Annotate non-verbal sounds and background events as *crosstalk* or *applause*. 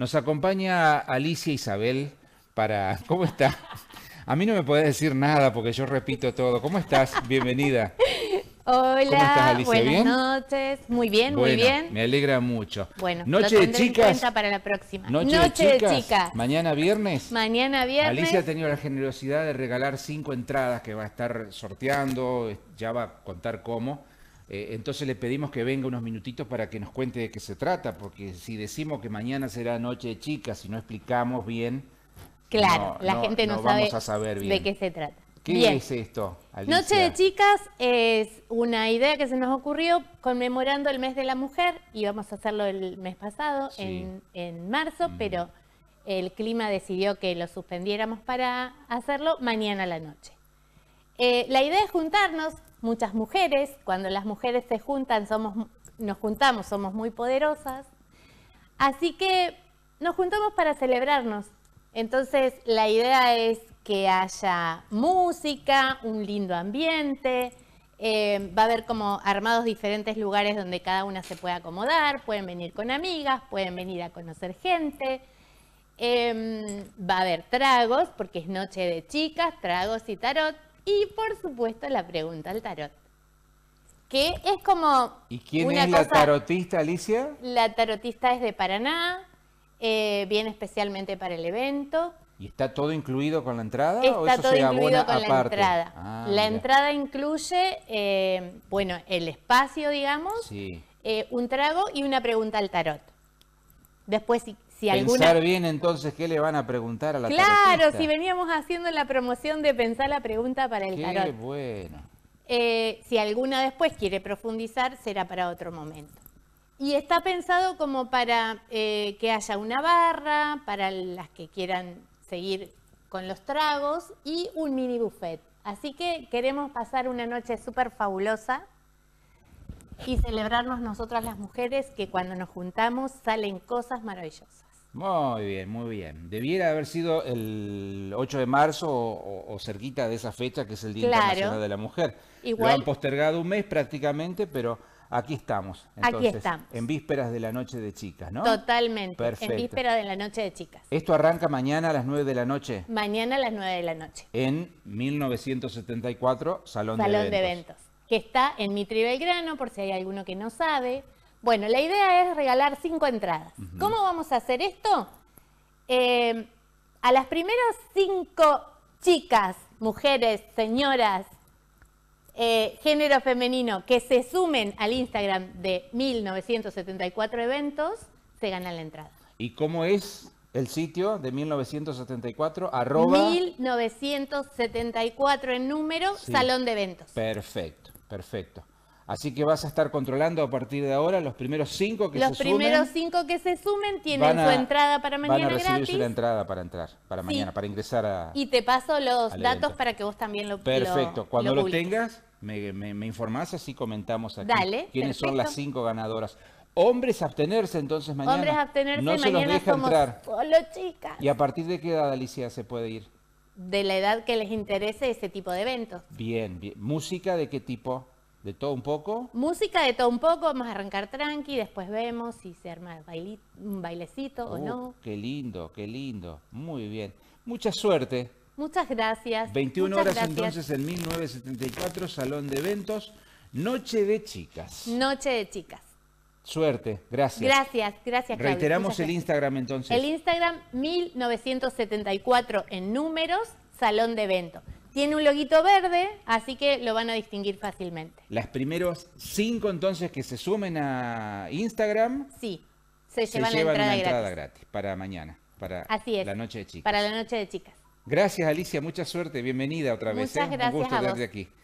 Nos acompaña Alicia Isabel para... *laughs* ¿Cómo estás? A mí no me podés decir nada porque yo repito todo. ¿Cómo estás? Bienvenida. Hola, buenas noches. Muy bien, muy bien. Me alegra mucho. Bueno, noche de chicas. para la próxima. Noche, de, chicas, Mañana viernes. Mañana viernes. Alicia ha tenido la generosidad de regalar cinco entradas que va a estar sorteando. Ya va a contar cómo eh, entonces le pedimos que venga unos minutitos para que nos cuente de qué se trata, porque si decimos que mañana será noche de chicas y no explicamos bien, claro, la gente no, sabe a saber bien. de qué se trata. ¿Qué es esto? Noche de Chicas es una idea que se nos ocurrió conmemorando el mes de la mujer. Íbamos a hacerlo el mes pasado, en, marzo, mm. pero el clima decidió que lo suspendiéramos para hacerlo mañana a la noche. Eh, la idea es juntarnos muchas mujeres. Cuando las mujeres se juntan, somos, nos juntamos, somos muy poderosas. Así que nos juntamos para celebrarnos. Entonces, la idea es que haya música, un lindo ambiente. Eh, va a haber como armados diferentes lugares donde cada una se pueda acomodar. Pueden venir con amigas, pueden venir a conocer gente. Em, va a haber tragos, porque es noche de chicas, tragos y tarot. Y por supuesto la pregunta al tarot. Que es como... ¿Y quién es la tarotista, Alicia? La tarotista es de Paraná, eh, viene especialmente para el evento. ¿Y está todo incluido con la entrada? Está todo incluido con la entrada. Ah, la entrada incluye, eh, bueno, el espacio, digamos, eh, un trago y una pregunta al tarot. Después, si, si alguna... Pensar bien entonces qué le van a preguntar a la Claro, si veníamos haciendo la promoción de pensar la pregunta para el qué bueno. Eh, si alguna después quiere profundizar, será para otro momento. Y está pensado como para eh, que haya una barra, para las que quieran seguir con los tragos y un mini buffet. Así que queremos pasar una noche súper fabulosa y celebrarnos nosotras las mujeres que cuando nos juntamos salen cosas maravillosas. Muy bien, muy bien. Debiera haber sido el 8 de marzo o, cerquita de esa fecha, que es el Día Internacional de la Mujer. Igual. Lo han postergado un mes prácticamente, pero aquí estamos. aquí estamos. En vísperas de la noche de chicas, ¿no? Totalmente. Perfecto. En vísperas de la noche de chicas. ¿Esto arranca mañana a las 9 de la noche? Mañana a las 9 de la noche. En 1974, Salón, Salón de Eventos. Salón de Eventos, que está en Mitri Belgrano, por si hay alguno que no sabe. Bueno, la idea es regalar cinco entradas. ¿Cómo vamos a hacer esto? Em, a las primeras cinco chicas, mujeres, señoras, eh, género femenino, que se sumen al Instagram de 1974 eventos, se gana la entrada. ¿Y cómo es el sitio de 1974? 1974 en número, salón de eventos. Perfecto, perfecto. Así que vas a estar controlando a partir de ahora los primeros cinco que se sumen. Los primeros cinco que se sumen tienen su entrada para mañana gratis. Van a recibir su entrada para entrar, para mañana, para ingresar a Y te paso los datos para que vos también lo Perfecto. Cuando lo, tengas, me, me, y así comentamos aquí Dale, quiénes son las cinco ganadoras. Hombres abstenerse entonces mañana. Hombres abstenerse mañana los solo chicas. ¿Y a partir de qué edad, Alicia, se puede ir? De la edad que les interese ese tipo de eventos. Bien, bien. ¿Música de qué tipo? ¿De todo un poco? Música de todo un poco, vamos a arrancar tranqui, después vemos si se arma un bailecito o uh, no. Qué lindo, qué lindo. Muy bien. Mucha suerte. Muchas gracias. 21 horas entonces en 1974, Salón de Eventos, Noche de Chicas. Noche de Chicas. Suerte, gracias. Gracias, gracias. Reiteramos el Instagram entonces. El Instagram 1974 en números, Salón de Eventos. Tiene un loguito verde, así que lo van a distinguir fácilmente. Las primeros cinco entonces que se sumen a Instagram. Sí, se llevan, la entrada, gratis. para mañana, para la noche de chicas. Gracias Alicia, mucha suerte, bienvenida otra vez. Muchas ¿eh? gracias un gusto a aquí.